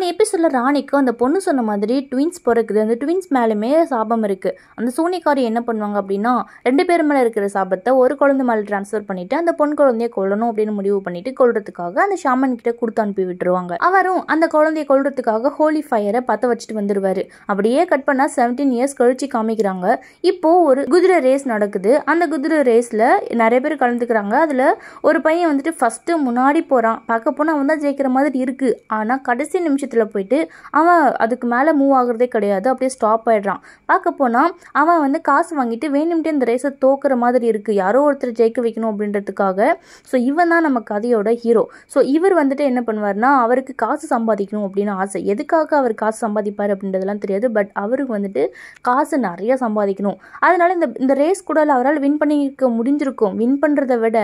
போன எபிசோடில் ராணிக்கு அந்த பொண்ணு சொன்ன மாதிரி ட்வின்ஸ் பிறக்குது அந்த ட்வின்ஸ் மேலேயுமே சாபம் இருக்குது அந்த சூனிக்காரி என்ன பண்ணுவாங்க அப்படின்னா ரெண்டு பேர் மேலே இருக்கிற சாபத்தை ஒரு குழந்தை மேலே ட்ரான்ஸ்ஃபர் பண்ணிவிட்டு அந்த பொன் குழந்தைய கொள்ளணும் அப்படின்னு முடிவு பண்ணிட்டு கொள்றதுக்காக அந்த ஷாமன் கிட்ட கொடுத்து அனுப்பி விட்டுருவாங்க அவரும் அந்த குழந்தைய கொள்றதுக்காக ஹோலி ஃபயரை பற்ற வச்சுட்டு வந்துடுவார் அப்படியே கட் பண்ணால் செவன்டீன் இயர்ஸ் கழிச்சு காமிக்கிறாங்க இப்போ ஒரு குதிரை ரேஸ் நடக்குது அந்த குதிரை ரேஸில் நிறைய பேர் கலந்துக்கிறாங்க அதில் ஒரு பையன் வந்துட்டு ஃபஸ்ட்டு முன்னாடி போகிறான் பார்க்க போனால் அவன் தான் ஜெயிக்கிற மாதிரி இருக்குது ஆனால் கடைசி நிமிஷம் விஷயத்தில் போயிட்டு அவன் அதுக்கு மேலே மூவ் ஆகுறதே கிடையாது அப்படியே ஸ்டாப் ஆகிடுறான் பார்க்க போனால் அவன் வந்து காசு வாங்கிட்டு வேணும்ட்டே இந்த ரேஸை தோக்குற மாதிரி இருக்குது யாரோ ஒருத்தர் ஜெயிக்க வைக்கணும் அப்படின்றதுக்காக ஸோ இவன் தான் நம்ம கதையோட ஹீரோ ஸோ இவர் வந்துட்டு என்ன பண்ணுவார்னா அவருக்கு காசு சம்பாதிக்கணும் அப்படின்னு ஆசை எதுக்காக அவர் காசு சம்பாதிப்பார் அப்படின்றதெல்லாம் தெரியாது பட் அவருக்கு வந்துட்டு காசு நிறையா சம்பாதிக்கணும் அதனால் இந்த இந்த ரேஸ் கூட அவரால் வின் பண்ணிக்க முடிஞ்சிருக்கும் வின் பண்ணுறத விட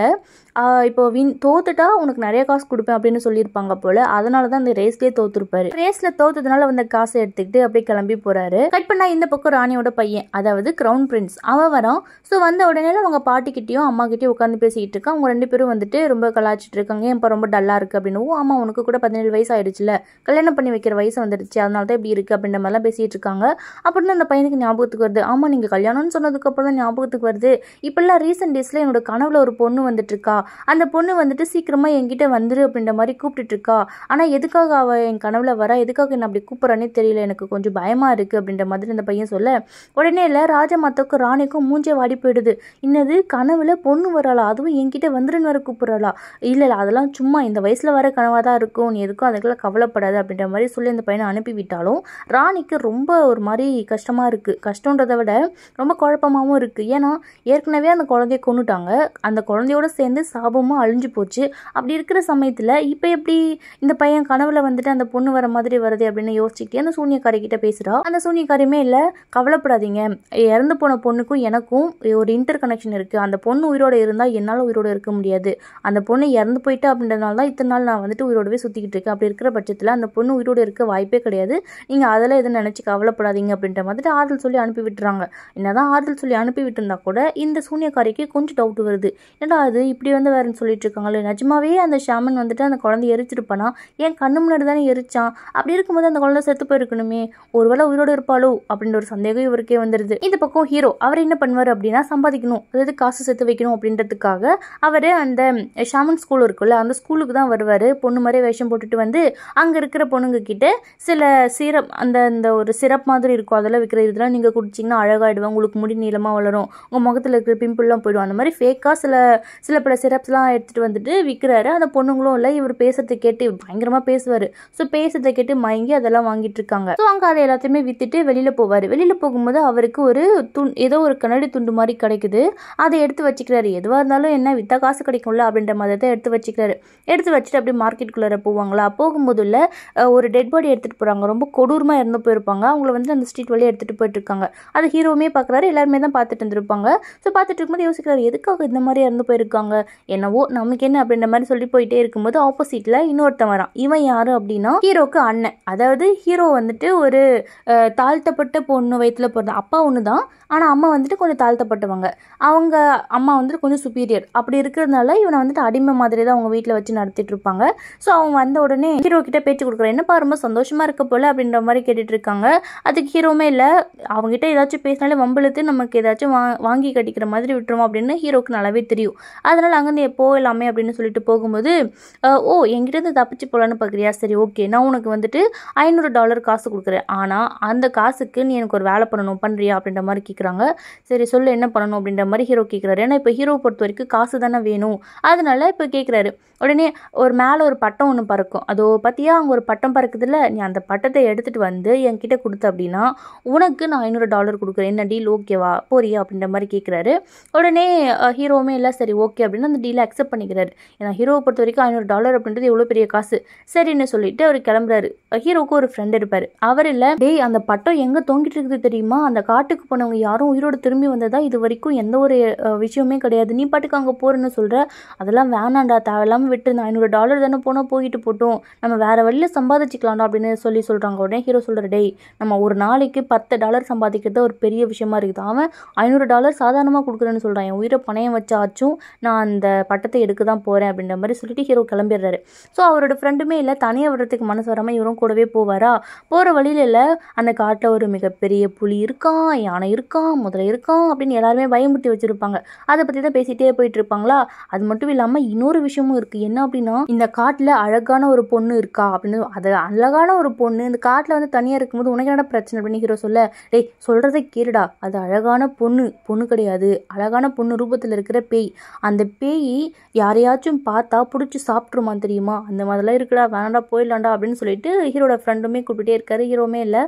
இப்போ வின் தோத்துட்டா உனக்கு நிறைய காசு கொடுப்பேன் அப்படின்னு சொல்லியிருப்பாங்க போல் அதனால தான் இந்த ரேஸ்லேயே தோத்துருப்பேன் இருப்பாரு ரேஸ்ல தோத்ததுனால வந்த காசை எடுத்துக்கிட்டு அப்படியே கிளம்பி போறாரு கட் பண்ணா இந்த பக்கம் ராணியோட பையன் அதாவது கிரவுன் பிரின்ஸ் அவன் வரான் ஸோ வந்த உடனே அவங்க பாட்டிக்கிட்டையும் அம்மா கிட்டயும் உட்காந்து பேசிக்கிட்டு இருக்கான் அவங்க ரெண்டு பேரும் வந்துட்டு ரொம்ப கலாச்சிட்டு இருக்காங்க இப்போ ரொம்ப டல்லா இருக்கு அப்படின்னு ஓ ஆமா உனக்கு கூட பதினேழு வயசு ஆயிடுச்சுல கல்யாணம் பண்ணி வைக்கிற வயசு வந்துடுச்சு அதனால தான் இப்படி இருக்கு அப்படின்ற எல்லாம் பேசிட்டு இருக்காங்க அப்புறம் அந்த பையனுக்கு ஞாபகத்துக்கு வருது ஆமா நீங்க கல்யாணம்னு சொன்னதுக்கு அப்புறம் ஞாபகத்துக்கு வருது இப்பெல்லாம் ரீசெண்ட் டேஸ்ல என்னோட கனவுல ஒரு பொண்ணு வந்துட்டு இருக்கா அந்த பொண்ணு வந்துட்டு சீக்கிரமா என்கிட்ட வந்துரு அப்படின்ற மாதிரி கூப்பிட்டுட்டு இருக்கா ஆனா எதுக்காக அவ என் கனவுல உள்ளே வர எதுக்காக என்ன அப்படி கூப்பிட்றானே தெரியல எனக்கு கொஞ்சம் பயமாக இருக்குது அப்படின்ற மாதிரி அந்த பையன் சொல்ல உடனே இல்லை ராஜமாத்தாவுக்கும் ராணிக்கும் மூஞ்சே வாடி போயிடுது இன்னது கனவில் பொண்ணு வராளா அதுவும் என்கிட்ட வந்துருன்னு வர கூப்பிட்றாளா இல்லை இல்லை அதெல்லாம் சும்மா இந்த வயசில் வர கனவாக தான் இருக்கும் நீ எதுக்கும் அதுக்கெல்லாம் கவலைப்படாது அப்படின்ற மாதிரி சொல்லி அந்த பையனை அனுப்பிவிட்டாலும் ராணிக்கு ரொம்ப ஒரு மாதிரி கஷ்டமாக இருக்குது கஷ்டன்றதை விட ரொம்ப குழப்பமாகவும் இருக்குது ஏன்னா ஏற்கனவே அந்த குழந்தைய கொண்டுட்டாங்க அந்த குழந்தையோட சேர்ந்து சாபமாக அழிஞ்சு போச்சு அப்படி இருக்கிற சமயத்தில் இப்போ எப்படி இந்த பையன் கனவில் வந்துட்டு அந்த பொண்ணு வர மாதிரி வருது அப்படின்னு யோசிச்சுட்டு அந்த சூன்யக்காரி கிட்ட பேசுறா அந்த சூன்யக்காரியுமே இல்லை கவலைப்படாதீங்க இறந்து போன பொண்ணுக்கும் எனக்கும் ஒரு இன்டர் கனெக்ஷன் இருக்குது அந்த பொண்ணு உயிரோடு இருந்தால் என்னால் உயிரோட இருக்க முடியாது அந்த பொண்ணு இறந்து போயிட்டு அப்படின்றதுனால தான் இத்தனை நாள் நான் வந்துட்டு உயிரோடவே சுற்றிக்கிட்டு இருக்கேன் அப்படி இருக்கிற பட்சத்தில் அந்த பொண்ணு உயிரோட இருக்க வாய்ப்பே கிடையாது நீங்கள் அதில் எதுவும் நினச்சி கவலைப்படாதீங்க அப்படின்ற மாதிரி ஆறுதல் சொல்லி அனுப்பி விட்டுறாங்க என்னதான் ஆறுதல் சொல்லி அனுப்பி விட்டுருந்தா கூட இந்த சூன்யக்காரிக்கு கொஞ்சம் டவுட் வருது என்னடா அது இப்படி வந்து வேறன்னு சொல்லிட்டு இருக்காங்களே நிஜமாவே அந்த ஷாமன் வந்துட்டு அந்த குழந்தைய எரிச்சிருப்பானா என் கண்ணு முன்னாடி தானே எரிச்சான் தான் அப்படி இருக்கும்போது அந்த குழந்தை செத்து போயிருக்கணுமே ஒருவேளை உயிரோடு இருப்பாளோ அப்படின்ற ஒரு சந்தேகம் இவருக்கே வந்துருது இந்த பக்கம் ஹீரோ அவர் என்ன பண்ணுவார் அப்படின்னா சம்பாதிக்கணும் அதாவது காசு சேர்த்து வைக்கணும் அப்படின்றதுக்காக அவர் அந்த ஷாமன் ஸ்கூல் இருக்குல்ல அந்த ஸ்கூலுக்கு தான் வருவார் பொண்ணு மாதிரி வேஷம் போட்டுட்டு வந்து அங்கே இருக்கிற பொண்ணுங்க கிட்ட சில சீரப் அந்த அந்த ஒரு சிரப் மாதிரி இருக்கும் அதெல்லாம் விற்கிற இதெல்லாம் நீங்கள் குடிச்சிங்கன்னா அழகாகிடுவாங்க உங்களுக்கு முடி நீளமாக வளரும் உங்கள் முகத்தில் இருக்கிற பிம்பிள்லாம் போயிடும் அந்த மாதிரி ஃபேக்காக சில சில பல சிரப்ஸ்லாம் எடுத்துகிட்டு வந்துட்டு விற்கிறாரு அந்த பொண்ணுங்களும் இல்லை இவர் பேசுறது கேட்டு பயங்கரமாக பேசுவார் ஸோ பே பேசுறதை கேட்டு மயங்கி அதெல்லாம் வாங்கிட்டு இருக்காங்க ஸோ அங்கே அதை எல்லாத்தையுமே வித்துட்டு வெளியில போவார் வெளியில போகும்போது அவருக்கு ஒரு துண் ஏதோ ஒரு கண்ணாடி துண்டு மாதிரி கிடைக்குது அதை எடுத்து வச்சுக்கிறாரு எதுவாக இருந்தாலும் என்ன வித்தா காசு கிடைக்கும்ல அப்படின்ற மாதிரி தான் எடுத்து வச்சுக்கிறாரு எடுத்து வச்சுட்டு அப்படியே மார்க்கெட்டுக்குள்ளே போவாங்களா போகும்போதுல ஒரு டெட் பாடி எடுத்துகிட்டு போகிறாங்க ரொம்ப கொடூரமாக இறந்து போயிருப்பாங்க அவங்கள வந்து அந்த ஸ்ட்ரீட் வழியை எடுத்துகிட்டு போயிட்டுருக்காங்க அது ஹீரோவுமே பார்க்குறாரு எல்லாருமே தான் பார்த்துட்டு இருந்திருப்பாங்க ஸோ பார்த்துட்டு இருக்கும்போது யோசிக்கிறாரு எதுக்காக இந்த மாதிரி இறந்து போயிருக்காங்க என்னவோ நமக்கு என்ன அப்படின்ற மாதிரி சொல்லி போயிட்டே இருக்கும்போது ஆப்போசிட்டில் இன்னொருத்தன் வரான் இவன் யார் அப்படின்னா ஹீரோக்கு அண்ணன் அதாவது ஹீரோ வந்துட்டு ஒரு தாழ்த்தப்பட்ட பொண்ணு வயிற்றில் பிறந்த அப்பா ஒன்று தான் ஆனால் அம்மா வந்துட்டு கொஞ்சம் தாழ்த்தப்பட்டவங்க அவங்க அம்மா வந்துட்டு கொஞ்சம் சுப்பீரியர் அப்படி இருக்கிறதுனால இவனை வந்துட்டு அடிமை மாதிரி தான் அவங்க வீட்டில் வச்சு நடத்திட்டு இருப்பாங்க ஸோ அவங்க வந்த உடனே ஹீரோ கிட்ட பேச்சு கொடுக்குறேன் என்னப்பா ரொம்ப சந்தோஷமாக இருக்க போல அப்படின்ற மாதிரி கேட்டுட்டு இருக்காங்க அதுக்கு ஹீரோமே இல்லை அவங்ககிட்ட ஏதாச்சும் பேசினாலே வம்பளுத்து நமக்கு ஏதாச்சும் வா வாங்கி கட்டிக்கிற மாதிரி விட்டுரும் அப்படின்னு ஹீரோக்கு நல்லாவே தெரியும் அதனால் அங்கேருந்து எப்போ அப்படின்னு சொல்லிட்டு போகும்போது ஓ என்கிட்ட இருந்து தப்பிச்சு போகலான்னு பார்க்குறியா சரி ஓகே நான் நான் உனக்கு வந்துட்டு ஐநூறு டாலர் காசு கொடுக்குறேன் ஆனால் அந்த காசுக்கு நீ எனக்கு ஒரு வேலை பண்ணணும் பண்ணுறியா அப்படின்ற மாதிரி கேட்குறாங்க சரி சொல்லு என்ன பண்ணணும் அப்படின்ற மாதிரி ஹீரோ கேட்குறாரு ஏன்னா இப்போ ஹீரோ பொறுத்த வரைக்கும் காசு தானே வேணும் அதனால இப்போ கேட்குறாரு உடனே ஒரு மேலே ஒரு பட்டம் ஒன்று பறக்கும் அதோ பார்த்தியா அங்கே ஒரு பட்டம் பறக்குதுல்ல நீ அந்த பட்டத்தை எடுத்துகிட்டு வந்து என்கிட்ட கொடுத்த அப்படின்னா உனக்கு நான் ஐநூறு டாலர் கொடுக்குறேன் என்ன டீல் ஓகேவா போறியா அப்படின்ற மாதிரி கேட்குறாரு உடனே ஹீரோவுமே இல்லை சரி ஓகே அப்படின்னு அந்த டீலை அக்செப்ட் பண்ணிக்கிறாரு ஏன்னா ஹீரோவை பொறுத்த வரைக்கும் ஐநூறு டாலர் அப்படின்றது எவ்வளோ பெரிய காசு சரின்னு சொல்லிட்டு அவர் கிளம்ப கிளம்புறாரு ஹீரோக்கு ஒரு ஃப்ரெண்ட் இருப்பார் அவர் இல்லை டேய் அந்த பட்டம் எங்கே தொங்கிட்டு இருக்குது தெரியுமா அந்த காட்டுக்கு போனவங்க யாரும் உயிரோடு திரும்பி வந்ததா இது வரைக்கும் எந்த ஒரு விஷயமே கிடையாது நீ பாட்டுக்கு அங்கே போகிறேன்னு சொல்கிற அதெல்லாம் வேணாண்டா தேவையில்லாமல் விட்டு நான் என்னோட டாலர் தானே போனால் போயிட்டு போட்டோம் நம்ம வேறு வழியில் சம்பாதிச்சிக்கலாம்டா அப்படின்னு சொல்லி சொல்கிறாங்க உடனே ஹீரோ சொல்கிற டேய் நம்ம ஒரு நாளைக்கு பத்து டாலர் சம்பாதிக்கிறது ஒரு பெரிய விஷயமா இருக்குது அவன் ஐநூறு டாலர் சாதாரணமாக கொடுக்குறேன்னு சொல்கிறான் என் உயிரை பணையம் வச்சாச்சும் நான் அந்த பட்டத்தை எடுக்க தான் போகிறேன் அப்படின்ற மாதிரி சொல்லிட்டு ஹீரோ கிளம்பிடுறாரு ஸோ அவரோட ஃப்ரெண்டுமே இல்லை தனியாக விடுறதுக்கு மனசு சொல்லாமல் இவரும் கூடவே போவாரா போகிற வழியில் அந்த காட்டில் ஒரு மிகப்பெரிய புலி இருக்கான் யானை இருக்கான் முதல்ல இருக்கான் அப்படின்னு எல்லாருமே பயமுட்டி வச்சுருப்பாங்க அதை பற்றி தான் பேசிகிட்டே போயிட்டு இருப்பாங்களா அது மட்டும் இல்லாமல் இன்னொரு விஷயமும் இருக்குது என்ன அப்படின்னா இந்த காட்டில் அழகான ஒரு பொண்ணு இருக்கா அப்படின்னு அது அழகான ஒரு பொண்ணு இந்த காட்டில் வந்து தனியாக இருக்கும்போது உனக்கு என்னடா பிரச்சனை அப்படின்னு சொல்ல டேய் சொல்கிறதை கேடுடா அது அழகான பொண்ணு பொண்ணு கிடையாது அழகான பொண்ணு ரூபத்தில் இருக்கிற பேய் அந்த பேய் யாரையாச்சும் பார்த்தா பிடிச்சி சாப்பிட்ருமா தெரியுமா அந்த மாதிரிலாம் இருக்குடா வேணாடா போயிடலாண்டா அப்படின்னு அப்படின்னு சொல்லிட்டு ஹீரோட ஃப்ரெண்டுமே கூப்பிட்டே இருக்காரு ஹீரோமே இல்லை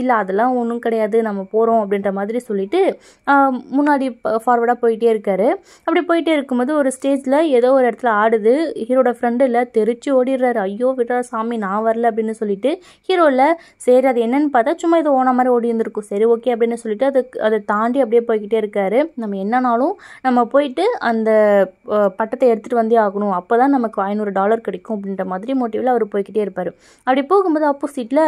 இல்லை அதெல்லாம் ஒன்றும் கிடையாது நம்ம போகிறோம் அப்படின்ற மாதிரி சொல்லிட்டு முன்னாடி ஃபார்வர்டாக போயிட்டே இருக்காரு அப்படி போயிட்டே இருக்கும்போது ஒரு ஸ்டேஜில் ஏதோ ஒரு இடத்துல ஆடுது ஹீரோட ஃப்ரெண்டு இல்லை தெரிச்சு ஓடிடுறாரு ஐயோ விடுற சாமி நான் வரல அப்படின்னு சொல்லிட்டு இல்லை சரி அது என்னன்னு பார்த்தா சும்மா இது ஓன மாதிரி ஓடி இருந்திருக்கும் சரி ஓகே அப்படின்னு சொல்லிட்டு அது அதை தாண்டி அப்படியே போய்கிட்டே இருக்காரு நம்ம என்னன்னாலும் நம்ம போயிட்டு அந்த பட்டத்தை எடுத்துகிட்டு வந்தே ஆகணும் அப்போ தான் நமக்கு ஐநூறு டாலர் கிடைக்கும் அப்படின்ற மாதிரி மோட்டிவில் அவர் போய்கிட்டே இருப்பார் அப்படி போகும்போது ஆப்போசிட்டில்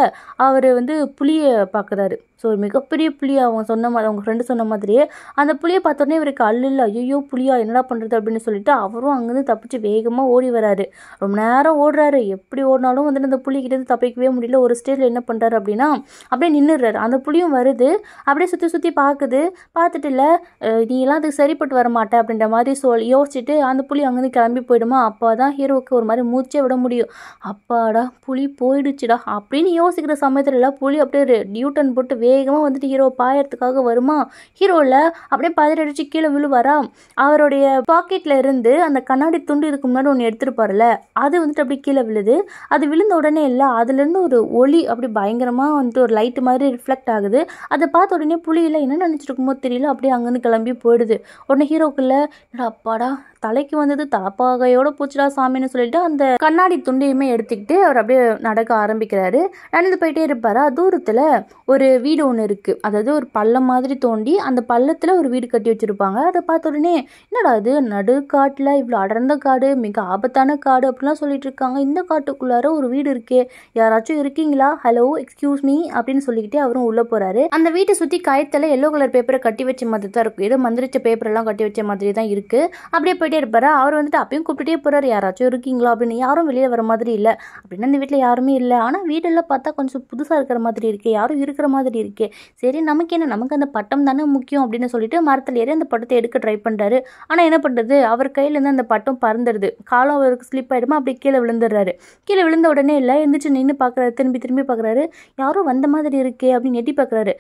அவர் வந்து புளியை பார்க்குறாரு ஸோ ஒரு மிகப்பெரிய புளியை அவங்க சொன்ன மாதிரி அவங்க ஃப்ரெண்டு சொன்ன மாதிரியே அந்த புளியை பார்த்தோன்னே இவருக்கு இல்லை ஐயோ புளியா என்னடா பண்ணுறது அப்படின்னு சொல்லிட்டு அவரும் அங்கேருந்து தப்பிச்சு வேகமாக ஓடி வராரு ரொம்ப நேரம் ஓடுறாரு எப்படி ஓடினாலும் வந்துட்டு அந்த புளிக்கிட்டேருந்து தப்பிக்கவே முடியல ஒரு ஸ்டேஜில் என்ன பண்ணுறாரு அப்படின்னா அப்படியே நின்றுடுறாரு அந்த புளியும் வருது அப்படியே சுற்றி சுற்றி பார்க்குது பார்த்துட்டு இல்லை நீ எல்லாம் அதுக்கு சரிப்பட்டு வர மாட்டேன் அப்படின்ற மாதிரி சொல் யோசிச்சுட்டு அந்த புளி அங்கேருந்து கிளம்பி போயிடுமா அப்போ தான் ஹீரோவுக்கு ஒரு மாதிரி மூச்சே விட முடியும் அப்பாடா புளி போயிடுச்சுடா அப்படின்னு யோசிக்கிற சமயத்துலலாம் புலி அப்படியே நியூட்டன் போட்டு வேகமாக வந்துட்டு ஹீரோ பாயறதுக்காக வருமா ஹீரோவில் அப்படியே பதிரடிச்சு கீழே விழுவாரா அவருடைய பாக்கெட்டில் இருந்து அந்த கண்ணாடி துண்டு இதுக்கு முன்னாடி ஒன்று எடுத்துருப்பார்ல அது வந்துட்டு அப்படியே கீழே விழுது அது விழுந்த உடனே இல்லை அதுலேருந்து ஒரு ஒளி அப்படி பயங்கரமாக வந்துட்டு ஒரு லைட்டு மாதிரி ரிஃப்ளெக்ட் ஆகுது அதை பார்த்த உடனே புலியில் என்ன நினச்சிருக்குமோ தெரியல அப்படியே அங்கேருந்து கிளம்பி போயிடுது உடனே ஹீரோக்குள்ள அப்பாடா தலைக்கு வந்தது தலப்பாகையோட பூச்சிடா சாமின்னு சொல்லிட்டு அந்த கண்ணாடி துண்டையுமே எடுத்துக்கிட்டு அவர் அப்படியே நடக்க ஆரம்பிக்கிறாரு நடந்து போயிட்டே இருப்பாரா தூரத்தில் ஒரு வீடு ஒன்று இருக்குது அதாவது ஒரு பள்ளம் மாதிரி தோண்டி அந்த பள்ளத்தில் ஒரு வீடு கட்டி வச்சுருப்பாங்க அதை பார்த்த உடனே என்னடா அது நடுக்காட்டில் இவ்வளோ அடர்ந்த காடு மிக ஆபத்தான காடு அப்படிலாம் சொல்லிட்டு இருக்காங்க இந்த காட்டுக்குள்ளார ஒரு வீடு இருக்கே யாராச்சும் இருக்கீங்களா ஹலோ எக்ஸ்கியூஸ் மீ அப்படின்னு சொல்லிக்கிட்டே அவரும் உள்ளே போகிறாரு அந்த வீட்டை சுற்றி கயத்தில் எல்லோ கலர் பேப்பரை கட்டி வச்ச மாதிரி தான் இருக்கும் ஏதோ மந்திரிச்ச பேப்பரெல்லாம் கட்டி வச்ச மாதிரி தான் இருக்குது அப்படியே போயிட்டே இருப்பார் அவர் வந்துட்டு அப்பயும் கூப்பிட்டுட்டே போகிறார் யாராச்சும் இருக்கீங்களா அப்படின்னு யாரும் வெளியே வர மாதிரி இல்லை அப்படின்னா அந்த வீட்டில் யாருமே இல்லை ஆனால் வீடெல்லாம் பார்த்தா கொஞ்சம் புதுசாக இருக்கிற மாதிரி இருக்குது யாரும் இருக்கிற மாதிரி இருக்கே சரி நமக்கு என்ன நமக்கு அந்த பட்டம் தானே முக்கியம் அப்படின்னு சொல்லிட்டு மரத்தில் ஏறி அந்த பட்டத்தை எடுக்க ட்ரை பண்ணுறாரு ஆனால் என்ன பண்ணுறது அவர் கையிலேருந்து அந்த பட்டம் பறந்துடுது காலம் அவருக்கு ஸ்லிப் ஆகிடுமா அப்படி கீழே விழுந்துடுறாரு கீழே விழுந்த உடனே இல்லை எழுந்துச்சு நின்று பார்க்குறாரு திரும்பி திரும்பி பார்க்குறாரு யாரும் வந்த மாதிரி இருக்கே அப்படின்னு எட்டி பார்க்குறாரு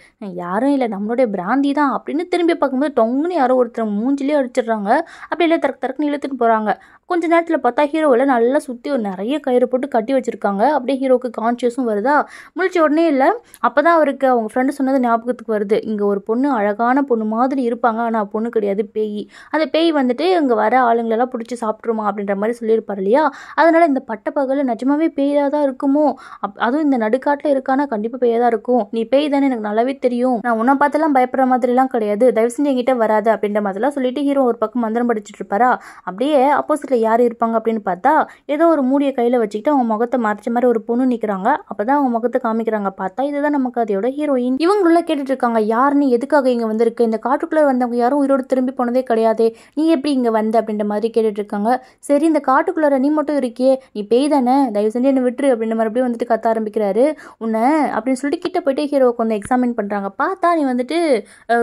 யாரும் இல்லை நம்மளுடைய பிராந்தி தான் அப்படின்னு திரும்பி பார்க்கும்போது டொங்குன்னு யாரோ ஒருத்தர் மூஞ்சிலே அடிச்சிடுறாங்க அப்படி இல்லை தரக்கு தரக்குன்னு இழுத்துட்டு போகிறாங்க கொஞ்ச நேரத்தில் பார்த்தா ஹீரோவில் நல்லா சுற்றி ஒரு நிறைய கயிறு போட்டு கட்டி வச்சுருக்காங்க அப்படியே ஹீரோக்கு கான்ஷியஸும் வருதா முழிச்ச உடனே இல்லை அப்போ தான் அவருக்கு அவங்க ஃப்ரெண்டு சொன்னது ஞாபகத்துக்கு வருது இங்கே ஒரு பொண்ணு அழகான பொண்ணு மாதிரி இருப்பாங்க ஆனால் பொண்ணு கிடையாது பேய் அந்த பேய் வந்துட்டு இங்கே வர ஆளுங்களெல்லாம் பிடிச்சி சாப்பிட்ருமா அப்படின்ற மாதிரி சொல்லியிருப்பார் இல்லையா அதனால் இந்த பட்ட பகலில் நிஜமாவே பேயாக தான் இருக்குமோ அப் அதுவும் இந்த நடுக்காட்டில் இருக்கானா கண்டிப்பாக பேயாக தான் இருக்கும் நீ பேய் தானே எனக்கு நல்லாவே தெரியும் நான் உன்னை பார்த்தெல்லாம் பயப்படுற மாதிரிலாம் கிடையாது தயவு செஞ்சு எங்கிட்ட வராது அப்படின்ற மாதிரிலாம் சொல்லிட்டு ஹீரோ ஒரு பக்கம் மந்திரம் படிச்சுட்டு இருப்பாரா அப்படியே ஆப்போசிட்டில் யார் இருப்பாங்க அப்படின்னு பார்த்தா ஏதோ ஒரு மூடியை கையில் வச்சுக்கிட்டு அவங்க முகத்தை மறைச்ச மாதிரி ஒரு பொண்ணு நிற்கிறாங்க அப்போ தான் அவங்க முகத்தை காமிக்கிறாங்க பார்த்தா இதுதான் நமக்கு அதையோட ஹீரோயின் இவங்களெல்லாம் கேட்டுட்டு இருக்காங்க யாருன்னு எதுக்காக இங்கே வந்திருக்கு இந்த காட்டுக்குள்ளே வந்தவங்க யாரும் உயிரோடு திரும்பி போனதே கிடையாது நீ எப்படி இங்கே வந்த அப்படின்ற மாதிரி கேட்டுட்டு இருக்காங்க சரி இந்த காட்டுக்குள்ளார நீ மட்டும் இருக்கியே நீ பெய் தானே தயவு செஞ்சு என்னை விட்டுரு அப்படின்ற மறுபடியும் வந்துட்டு கத்த ஆரம்பிக்கிறாரு உன்னை அப்படின்னு சொல்லிட்டு கிட்ட போயிட்டு ஹீரோ கொஞ்சம் எக்ஸாமின் பண்ணுறாங்க பார்த்தா நீ வந்துட்டு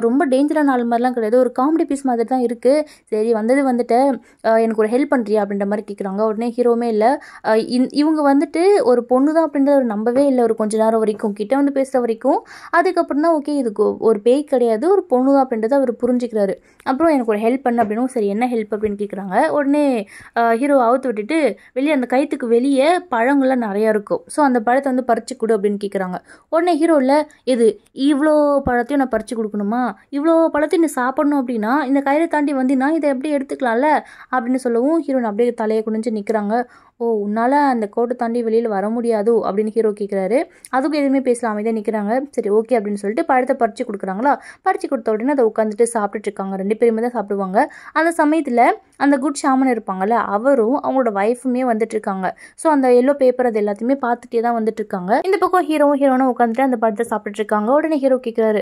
ரொம்ப டேஞ்சரான ஆள் மாதிரிலாம் கிடையாது ஒரு காமெடி பீஸ் மாதிரி தான் இருக்குது சரி வந்தது வந்துட்டு எனக்கு ஒரு ஹெல்ப் பண்ணுற போடுறியா அப்படின்ற மாதிரி கேட்குறாங்க உடனே ஹீரோவுமே இல்லை இவங்க வந்துட்டு ஒரு பொண்ணு தான் அப்படின்றத ஒரு நம்பவே இல்லை ஒரு கொஞ்ச நேரம் வரைக்கும் கிட்டே வந்து பேசுகிற வரைக்கும் அதுக்கப்புறம் தான் ஓகே இதுக்கு ஒரு பேய் கிடையாது ஒரு பொண்ணு தான் அப்படின்றத அவர் புரிஞ்சுக்கிறாரு அப்புறம் எனக்கு ஒரு ஹெல்ப் பண்ண அப்படின்னும் சரி என்ன ஹெல்ப் அப்படின்னு கேட்குறாங்க உடனே ஹீரோ அவுத்து விட்டுட்டு வெளியே அந்த கயிற்றுக்கு வெளியே பழங்கள்லாம் நிறையா இருக்கும் ஸோ அந்த பழத்தை வந்து பறிச்சு கொடு அப்படின்னு கேட்குறாங்க உடனே ஹீரோவில் இது இவ்வளோ பழத்தையும் நான் பறித்து கொடுக்கணுமா இவ்வளோ பழத்தையும் நீ சாப்பிடணும் அப்படின்னா இந்த கயிறை தாண்டி வந்தீங்கன்னா இதை எப்படி எடுத்துக்கலாம்ல அப்படின்னு சொல்லவும் ஹீரோன் அப்படியே தலையை குனிஞ்சு நிற்கிறாங்க ஓ உன்னால் அந்த கோட்டை தாண்டி வெளியில் வர முடியாது அப்படின்னு ஹீரோ கேட்குறாரு அதுக்கும் எதுவுமே பேசலாம் அமைதியாக நிற்கிறாங்க சரி ஓகே அப்படின்னு சொல்லிட்டு பழத்தை பறித்து கொடுக்குறாங்களா பறித்து கொடுத்த உடனே அதை உட்காந்துட்டு சாப்பிட்டுட்டு இருக்காங்க ரெண்டு பேருமே தான் சாப்பிடுவாங்க அந்த சமயத்தில் அந்த குட் ஷாமன் இருப்பாங்கல்ல அவரும் அவங்களோட ஒய்ஃபுமே இருக்காங்க ஸோ அந்த எல்லோ பேப்பர் அது எல்லாத்தையுமே பார்த்துட்டே தான் வந்துட்டுருக்காங்க இந்த பக்கம் ஹீரோ ஹீரோனும் உட்காந்துட்டு அந்த படத்தை சாப்பிட்டுட்டு இருக்காங்க உடனே ஹீரோ கேட்குறாரு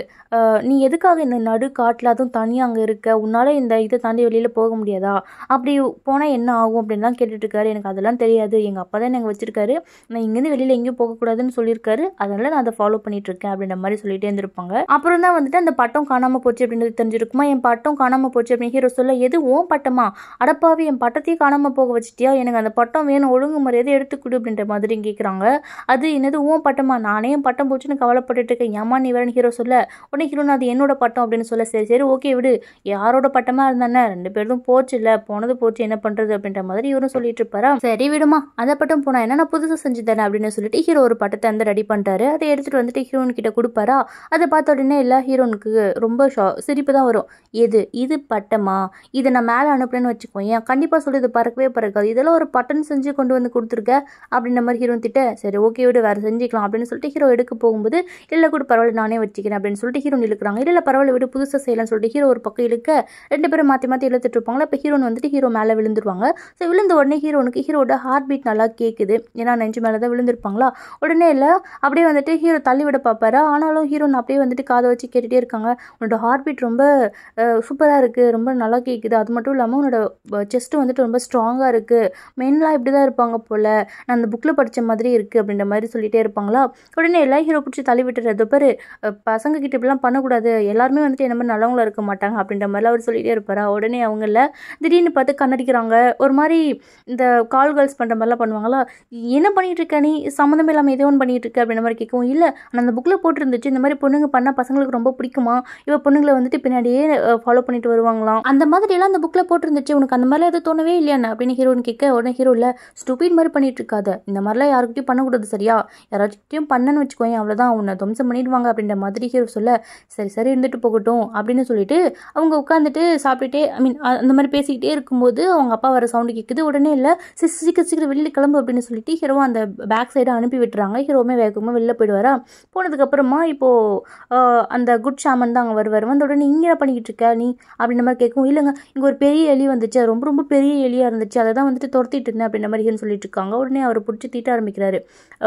நீ எதுக்காக இந்த நடு காட்டில் அதுவும் தனியாக அங்கே இருக்க உன்னால் இந்த இதை தாண்டி வெளியில் போக முடியாதா அப்படி போனால் என்ன ஆகும் அப்படின்லாம் இருக்காரு எனக்கு அதெல்லாம் தெரியாது எங்கள் அப்பா தான் எனக்கு வச்சிருக்காரு நான் இங்கேருந்து வெளியில் எங்கேயும் போகக்கூடாதுன்னு சொல்லியிருக்காரு அதனால் நான் அதை ஃபாலோ பண்ணிகிட்ருக்கேன் அப்படின்ற மாதிரி சொல்லிகிட்டே இருந்திருப்பாங்க அப்புறம் தான் வந்துட்டு அந்த பட்டம் காணாமல் போச்சு அப்படின்றது தெரிஞ்சிருக்குமா என் பட்டம் காணாமல் போச்சு அப்படின்னு ஹீரோ சொல்ல எது ஓம் பட்டமா அடப்பாவி என் பட்டத்தையும் காணாமல் போக வச்சிட்டியா எனக்கு அந்த பட்டம் வேணும் ஒழுங்கு மரியாதை எடுத்துக்கொடு அப்படின்ற மாதிரி கேட்குறாங்க அது என்னது உன் பட்டமா நானே என் பட்டம் போச்சுன்னு கவலைப்பட்டுட்டு இருக்கேன் ஏமா நீ வேறு ஹீரோ சொல்ல உடனே ஹீரோ அது என்னோட பட்டம் அப்படின்னு சொல்ல சரி சரி ஓகே விடு யாரோட பட்டமாக இருந்தானே ரெண்டு பேரும் போச்சு இல்லை போனது போச்சு என்ன பண்ணுறது அப்படின்ற மாதிரி இவரும் சொல்லிட்டு இருப்பாரா சரி விடுமா அந்த பட்டம் போனால் என்ன நான் புதுசாக செஞ்சு தரேன் அப்படின்னு சொல்லிட்டு ஹீரோ ஒரு பட்டத்தை வந்து ரெடி பண்ணிட்டாரு அதை எடுத்துகிட்டு வந்துட்டு ஹீரோன் கிட்ட கொடுப்பாரா அதை பார்த்த உடனே எல்லா ஹீரோனுக்கு ரொம்ப ஷா சிரிப்பு தான் வரும் எது இது பட்டமா இதை நான் மேலே அனுப்புறேன்னு வச்சுக்கோ ஏன் கண்டிப்பாக சொல்லி இது பறக்கவே பறக்காது இதெல்லாம் ஒரு பட்டன் செஞ்சு கொண்டு வந்து கொடுத்துருக்க அப்படின்ற மாதிரி ஹீரோ திட்ட சரி ஓகே விடு வேறு செஞ்சுக்கலாம் அப்படின்னு சொல்லிட்டு ஹீரோ எடுக்க போகும்போது இல்லை கூட பரவாயில்ல நானே வச்சுக்கிறேன் அப்படின்னு சொல்லிட்டு ஹீரோன் இழுக்கிறாங்க இல்லை பரவாயில்ல விடு புதுசாக செய்யலாம்னு சொல்லிட்டு ஹீரோ ஒரு பக்கம் இழுக்க ரெண்டு பேரும் மாற்றி மாற்றி இழுத்துட்டு இருப்பாங்களா இப்போ ஹீரோன் வந்துட்டு ஹீரோ மேலே விழுந்துருவாங்க ஸோ விழுந்த உடனே ஹீரோனுக்கு ஹீரோட ஹார்ட் பீட் நல்லா கேட்குது ஏன்னா நெஞ்சு மேலே தான் விழுந்துருப்பாங்களா உடனே இல்லை அப்படியே வந்துட்டு ஹீரோ தள்ளி விட பார்ப்பாரு ஆனாலும் ஹீரோன் அப்படியே வந்துட்டு காதை வச்சு கேட்டுகிட்டே இருக்காங்க உன்னோட ஹார்ட் பீட் ரொம்ப சூப்பராக இருக்குது ரொம்ப நல்லா கேட்குது அது மட்டும் இல்லாமல் உன்னோட செஸ்ட்டு வந்துட்டு ரொம்ப ஸ்ட்ராங்காக இருக்குது மென்லாம் இப்படி தான் இருப்பாங்க போல் நான் அந்த புக்கில் படித்த மாதிரி இருக்குது அப்படின்ற மாதிரி சொல்லிகிட்டே இருப்பாங்களா உடனே எல்லா ஹீரோ பிடிச்சி தள்ளி விட்டுறது பேர் பசங்க கிட்ட இப்படிலாம் பண்ணக்கூடாது எல்லாருமே வந்துட்டு என்ன மாதிரி நல்லவங்களாக இருக்க மாட்டாங்க அப்படின்ற மாதிரிலாம் அவர் சொல்லிகிட்டே இருப்பாரா உடனே அவங்கள திடீர்னு பார்த்து கண்ணடிக்கிறாங்க ஒரு மாதிரி இந்த கால் கேர்ள்ஸ் பண்ணுற மாதிரிலாம் பண்ணுவாங்களா என்ன பண்ணிகிட்டு இருக்க நீ சம்மந்தம் இல்லாமல் எதோ ஒன்று பண்ணிகிட்டு இருக்க அப்படின்ற மாதிரி கேட்கவும் இல்லை ஆனால் அந்த புக்கில் போட்டிருந்துச்சு இந்த மாதிரி பொண்ணுங்க பண்ணால் பசங்களுக்கு ரொம்ப பிடிக்குமா இவ பொண்ணுங்களை வந்துட்டு பின்னாடியே ஃபாலோ பண்ணிட்டு வருவாங்களாம் அந்த மாதிரியெல்லாம் அந்த புக்கில் போட்டிருந்துச்சு உனக்கு அந்த மாதிரிலாம் எதுவும் தோணவே இல்லையாண்ணே அப்படின்னு ஹீரோயின் கேட்க உடனே ஹீரோ இல்லை ஸ்டூபிட் மாதிரி பண்ணிட்டு இருக்காத இந்த மாதிரிலாம் யாருக்கிட்டையும் பண்ணக்கூடாது சரியா யாராச்சிட்டையும் பண்ணன்னு வச்சுக்கோங்க அவ்வளோதான் உன்னை துவம்சம் பண்ணிடுவாங்க அப்படின்ற மாதிரி ஹீரோ சொல்ல சரி சரி இருந்துட்டு போகட்டும் அப்படின்னு சொல்லிட்டு அவங்க உட்காந்துட்டு சாப்பிட்டுட்டே ஐ மீன் அந்த மாதிரி பேசிக்கிட்டே இருக்கும்போது அவங்க அப்பா வர சவுண்டு கேட்குது உடனே இல்லை சிக்ஸ் சீக்கிரம் சீக்கிரம் வெளியில் கிளம்பு அப்படின்னு சொல்லிட்டு ஹீரோ அந்த பேக் சைடு அனுப்பி விட்டுறாங்க ஹீரோவுமே வேகமாக வெளில போயிடுவாரா போனதுக்கப்புறமா இப்போது அந்த குட் ஷாமன் தான் அங்கே வருவார் வந்த உடனே இங்கே பண்ணிக்கிட்டு இருக்க நீ அப்படின்ற மாதிரி கேட்கும் இல்லைங்க இங்கே ஒரு பெரிய எலி வந்து இருந்துச்சு ரொம்ப ரொம்ப பெரிய எலியாக இருந்துச்சு அதை தான் வந்துட்டு துரத்திட்டு இருந்தேன் அப்படின்ற மாதிரி சொல்லிட்டு இருக்காங்க உடனே அவர் பிடிச்சி தீட்ட ஆரம்பிக்கிறாரு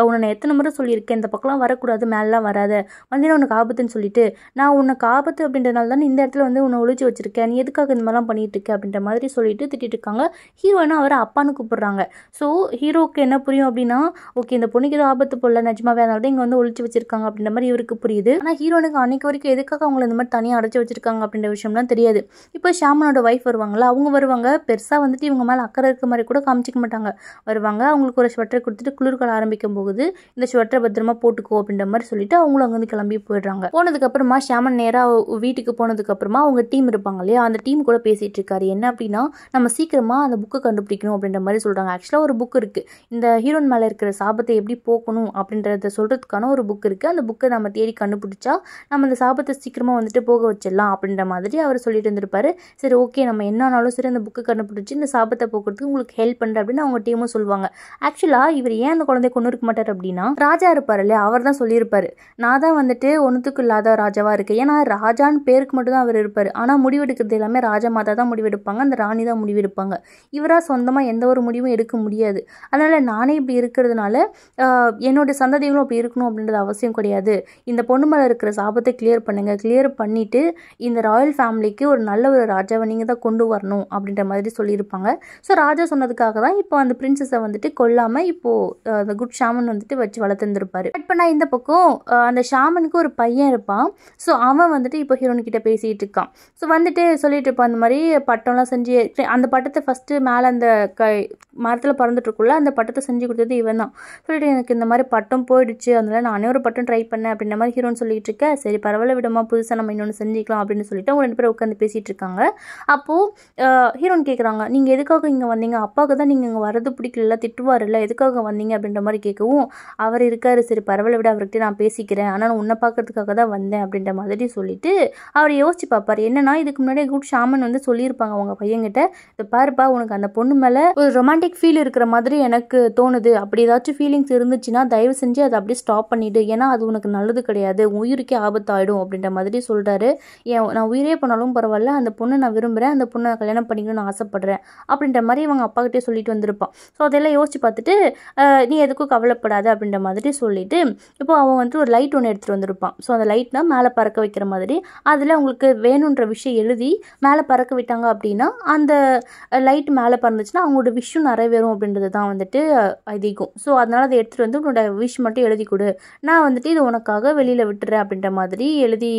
உன்னை நான் எத்தனை முறை சொல்லியிருக்கேன் இந்த பக்கம்லாம் வரக்கூடாது மேலாம் வராத வந்து உனக்கு ஆபத்துன்னு சொல்லிட்டு நான் உனக்கு ஆபத்து அப்படின்றனால தான் இந்த இடத்துல வந்து உன்னை ஒழிச்சு வச்சிருக்கேன் நீ எதுக்காக இந்த மாதிரிலாம் பண்ணிட்டு இருக்க அப்படின்ற மாதிரி சொல்லிட்டு திட்டிட்டு இருக்காங்க ஹீரோனா அவரை அப்பான்னு கூப்பிடுறாங்க ஸோ ஹீரோக்கு என்ன புரியும் அப்படின்னா ஓகே இந்த பொண்ணுக்கு ஏதோ ஆபத்து போடல நிஜமாவே அதனால தான் இங்கே வந்து ஒழிச்சு வச்சிருக்காங்க அப்படின்ற மாதிரி இவருக்கு புரியுது ஆனால் ஹீரோனுக்கு அன்னைக்கு வரைக்கும் எதுக்காக அவங்கள இந்த மாதிரி தனியாக அடைச்சி வச்சிருக்காங்க அப்படின்ற விஷயம்லாம் தெரியாது இப்போ ஷாமனோட ஒய்ஃப் வருவாங்களா அவங்க வருவாங்க வருவாங்க பெருசாக வந்துட்டு இவங்க மேலே அக்கறை இருக்க மாதிரி கூட காமிச்சிக்க மாட்டாங்க வருவாங்க அவங்களுக்கு ஒரு ஸ்வெட்டரை கொடுத்துட்டு குளிர்கால ஆரம்பிக்கும் போகுது இந்த ஸ்வெட்டரை பத்திரமா போட்டுக்கோ அப்படின்ற மாதிரி சொல்லிட்டு அவங்களும் அங்கேருந்து கிளம்பி போயிடுறாங்க போனதுக்கப்புறமா ஷாமன் நேராக வீட்டுக்கு போனதுக்கப்புறமா அவங்க டீம் இருப்பாங்க இல்லையா அந்த டீம் கூட பேசிகிட்டு இருக்காரு என்ன அப்படின்னா நம்ம சீக்கிரமாக அந்த புக்கை கண்டுபிடிக்கணும் அப்படின்ற மாதிரி சொல்கிறாங்க ஆக்சுவலாக ஒரு புக் இருக்குது இந்த ஹீரோன் மேலே இருக்கிற சாபத்தை எப்படி போக்கணும் அப்படின்றத சொல்கிறதுக்கான ஒரு புக் இருக்குது அந்த புக்கை நம்ம தேடி கண்டுபிடிச்சா நம்ம அந்த சாபத்தை சீக்கிரமாக வந்துட்டு போக வச்சிடலாம் அப்படின்ற மாதிரி அவர் சொல்லிட்டு இருந்திருப்பாரு சரி ஓகே நம்ம என்னானாலும் சரி அந்த இந்த புக்கு கண்டுபிடிச்சி இந்த சாபத்தை போக்குறதுக்கு உங்களுக்கு ஹெல்ப் பண்ணுற அப்படின்னு அவங்க டீமும் சொல்லுவாங்க ஆக்சுவலாக இவர் ஏன் அந்த குழந்தைய கொண்டு இருக்க மாட்டார் அப்படின்னா ராஜா இருப்பார் இல்லையா அவர் தான் சொல்லியிருப்பார் நான் தான் வந்துட்டு ஒன்றுத்துக்கு இல்லாத ராஜாவாக இருக்கேன் ஏன்னா ராஜான்னு பேருக்கு மட்டும் தான் அவர் இருப்பார் ஆனால் முடிவெடுக்கிறது எல்லாமே ராஜா மாதா தான் முடிவெடுப்பாங்க அந்த ராணி தான் முடிவெடுப்பாங்க இவராக சொந்தமாக எந்த ஒரு முடிவும் எடுக்க முடியாது அதனால் நானே இப்படி இருக்கிறதுனால என்னோடய சந்ததிகளும் அப்படி இருக்கணும் அப்படின்றது அவசியம் கிடையாது இந்த பொண்ணு மேலே இருக்கிற சாபத்தை கிளியர் பண்ணுங்கள் கிளியர் பண்ணிவிட்டு இந்த ராயல் ஃபேமிலிக்கு ஒரு நல்ல ஒரு ராஜாவை நீங்கள் தான் கொண்டு வரணும் அப்படின்ற மாதிரி சொல்லியிருப்பாங்க ஸோ ராஜா சொன்னதுக்காக தான் இப்போ அந்த பிரின்சஸை வந்துட்டு கொல்லாமல் இப்போது அந்த குட் ஷாமன் வந்துட்டு வச்சு வளர்த்துருந்துருப்பார் பட் நான் இந்த பக்கம் அந்த ஷாமனுக்கு ஒரு பையன் இருப்பான் ஸோ அவன் வந்துட்டு இப்போ ஹீரோன்கிட்ட பேசிகிட்டு இருக்கான் ஸோ வந்துட்டு சொல்லிட்டு இருப்பான் அந்த மாதிரி பட்டம்லாம் செஞ்சு அந்த பட்டத்தை ஃபஸ்ட்டு மேலே அந்த கை மரத்தில் பறந்துட்டுருக்குள்ள அந்த பட்டத்தை செஞ்சு கொடுத்தது இவன் தான் சொல்லிட்டு எனக்கு இந்த மாதிரி பட்டம் போயிடுச்சு அதனால் நானே ஒரு பட்டம் ட்ரை பண்ணேன் அப்படின்ற மாதிரி ஹீரோன்னு சொல்லிட்டு இருக்கேன் சரி பரவாயில்ல விடமா புதுசாக நம்ம இன்னொன்று செஞ்சுக்கலாம் அப்படின்னு சொல்லிட்டு அவங்க ரெண்டு பேரும் உட்காந்து பேசிகிட்டு இருக்காங்க அப்போது ஹீரோன் கேட்குறாங்க நீங்கள் எதுக்காக இங்கே வந்தீங்க அப்பாவுக்கு தான் நீங்கள் இங்கே வரது பிடிக்கல திட்டுவார் இல்லை எதுக்காக வந்தீங்க அப்படின்ற மாதிரி கேட்கவும் அவர் இருக்காரு சரி பரவாயில்ல விட அவர்கிட்ட நான் பேசிக்கிறேன் ஆனால் நான் உன்னை பார்க்கறதுக்காக தான் வந்தேன் அப்படின்ற மாதிரி சொல்லிட்டு அவர் யோசிச்சு பார்ப்பார் என்னன்னா இதுக்கு முன்னாடி குட் ஷாமன் வந்து சொல்லியிருப்பாங்க அவங்க பையன்கிட்ட இது பாருப்பா உனக்கு அந்த பொண்ணு மேலே ஒரு ரொமான்டிக் ஃபீல் இருக்கிற மாதிரி எனக்கு தோணுது அப்படி ஏதாச்சும் ஃபீலிங்ஸ் இருந்துச்சுன்னா தயவு செஞ்சு அதை அப்படியே ஸ்டாப் பண்ணிவிடு ஏன்னா அது உனக்கு நல்லது கிடையாது உயிருக்கே ஆபத்தாயிடும் அப்படின்ற மாதிரி சொல்கிறாரு ஏன் நான் உயிரே போனாலும் பரவாயில்ல அந்த பொண்ணு நான் விரும்புகிறேன் அந்த பொண்ணை கல்யாணம் பண்ணி படிக்கணும்னு ஆசைப்பட்றேன் அப்படின்ற மாதிரி இவங்க அப்பாக்கிட்டே சொல்லிட்டு வந்திருப்பான் ஸோ அதெல்லாம் யோசிச்சு பார்த்துட்டு நீ எதுக்கும் கவலைப்படாத அப்படின்ற மாதிரி சொல்லிட்டு இப்போ அவன் வந்துட்டு ஒரு லைட் ஒன்று எடுத்துகிட்டு வந்திருப்பான் ஸோ அந்த லைட்னா மேலே பறக்க வைக்கிற மாதிரி அதில் உங்களுக்கு வேணுன்ற விஷயம் எழுதி மேலே பறக்க விட்டாங்க அப்படின்னா அந்த லைட் மேலே பறந்துச்சுன்னா அவங்களோட விஷயம் நிறைவேறும் அப்படின்றது தான் வந்துட்டு அதிகம் ஸோ அதனால் அதை எடுத்துகிட்டு வந்து உன்னோட விஷ் மட்டும் எழுதி கொடு நான் வந்துட்டு இது உனக்காக வெளியில் விட்டுறேன் அப்படின்ற மாதிரி எழுதி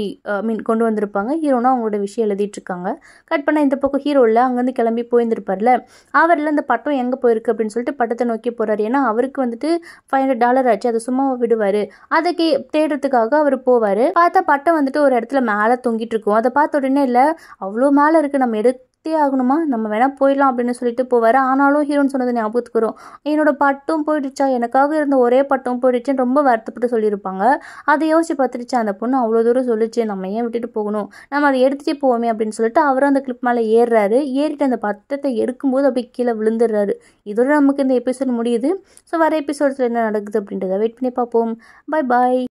மீன் கொண்டு வந்திருப்பாங்க ஹீரோனா அவங்களோட விஷயம் எழுதிட்டுருக்காங்க கட் பண்ண இந்த பக்கம் ஹீரோ இல்லை அங்கேருந்து கிளம்பி போயிருந்துருப்பார்ல அவரில் அந்த பட்டம் எங்கே போயிருக்கு அப்படின்னு சொல்லிட்டு பட்டத்தை நோக்கி போகிறார் ஏன்னா அவருக்கு வந்துட்டு ஃபைவ் ஹண்ட்ரட் டாலர் ஆச்சு அதை சும்மா விடுவார் அதை தேடுறதுக்காக அவர் போவார் பார்த்தா பட்டம் வந்துட்டு ஒரு இடத்துல மேலே தொங்கிட்டு இருக்கும் அதை பார்த்த உடனே இல்லை அவ்வளோ மேலே இருக்குது நம்ம எடுத்து செத்தே ஆகணுமா நம்ம வேணால் போயிடலாம் அப்படின்னு சொல்லிட்டு போவார் ஆனாலும் ஹீரோன்னு சொன்னது ஞாபகத்துக்கு வரும் என்னோட பட்டும் போயிடுச்சா எனக்காக இருந்த ஒரே பட்டம் போயிடுச்சுன்னு ரொம்ப வருத்தப்பட்டு சொல்லியிருப்பாங்க அதை யோசிச்சு பார்த்துருச்சு அந்த பொண்ணு அவ்வளோ தூரம் சொல்லிச்சு நம்ம ஏன் விட்டுட்டு போகணும் நம்ம அதை எடுத்துகிட்டே போவோமே அப்படின்னு சொல்லிட்டு அவரும் அந்த கிளிப் மேலே ஏறுறாரு ஏறிட்டு அந்த பட்டத்தை எடுக்கும்போது அப்படியே கீழே விழுந்துடுறாரு இதோட நமக்கு இந்த எபிசோட் முடியுது ஸோ வர எபிசோட்ஸில் என்ன நடக்குது அப்படின்றத வெயிட் பண்ணி பார்ப்போம் பாய் பாய்